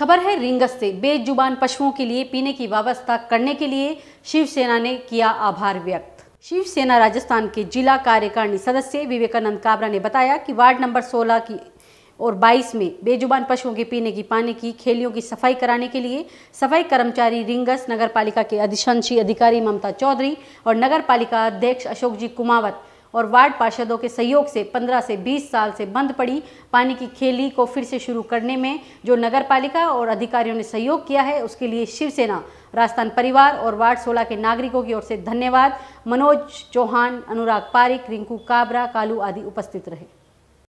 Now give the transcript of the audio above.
खबर है रिंगस से बेजुबान पशुओं के लिए पीने की व्यवस्था करने के लिए शिवसेना ने किया आभार व्यक्त शिवसेना राजस्थान के जिला कार्यकारिणी सदस्य विवेकानंद काबरा ने बताया कि वार्ड नंबर 16 की और 22 में बेजुबान पशुओं के पीने की पानी की खेलियों की सफाई कराने के लिए सफाई कर्मचारी रिंगस नगर पालिका के अधिशांशी अधिकारी ममता चौधरी और नगर पालिका अध्यक्ष अशोक जी कुमावत और वार्ड पार्षदों के सहयोग से 15 से 20 साल से बंद पड़ी पानी की खेली को फिर से शुरू करने में जो नगर पालिका और अधिकारियों ने सहयोग किया है उसके लिए शिवसेना राजस्थान परिवार और वार्ड सोलह के नागरिकों की ओर से धन्यवाद मनोज चौहान अनुराग पारिक रिंकू काबरा कालू आदि उपस्थित रहे